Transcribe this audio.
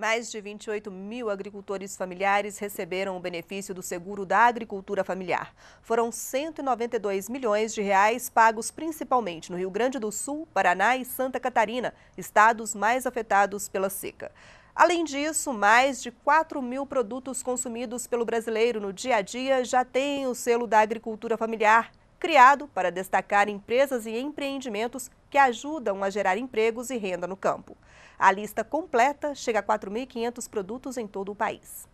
Mais de 28 mil agricultores familiares receberam o benefício do seguro da agricultura familiar. Foram 192 milhões de reais pagos principalmente no Rio Grande do Sul, Paraná e Santa Catarina, estados mais afetados pela seca. Além disso, mais de 4 mil produtos consumidos pelo brasileiro no dia a dia já têm o selo da agricultura familiar, criado para destacar empresas e empreendimentos que ajudam a gerar empregos e renda no campo. A lista completa chega a 4.500 produtos em todo o país.